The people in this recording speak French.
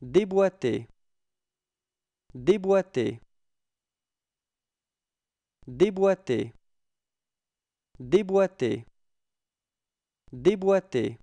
Déboîter. Déboîter. Déboîter. Déboîter. Déboîter.